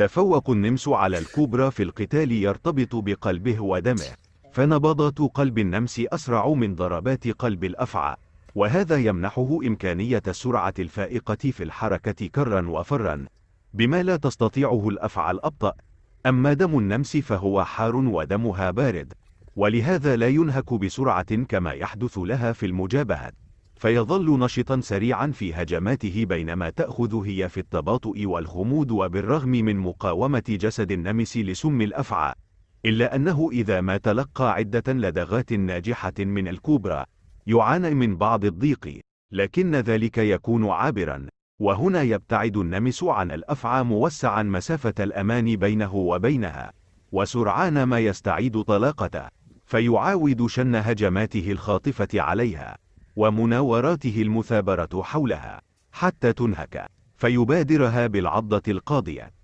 تفوق النمس على الكوبرا في القتال يرتبط بقلبه ودمه فنبضات قلب النمس أسرع من ضربات قلب الأفعى وهذا يمنحه إمكانية السرعة الفائقة في الحركة كرا وفرا بما لا تستطيعه الأفعى الأبطأ أما دم النمس فهو حار ودمها بارد ولهذا لا ينهك بسرعة كما يحدث لها في المجابهة فيظل نشطا سريعا في هجماته بينما تأخذ هي في التباطؤ والخمود وبالرغم من مقاومة جسد النمس لسم الأفعى إلا أنه إذا ما تلقى عدة لدغات ناجحة من الكوبرا يعاني من بعض الضيق لكن ذلك يكون عابرا وهنا يبتعد النمس عن الأفعى موسعا مسافة الأمان بينه وبينها وسرعان ما يستعيد طلاقته فيعاود شن هجماته الخاطفة عليها ومناوراته المثابرة حولها حتى تنهك فيبادرها بالعضة القاضية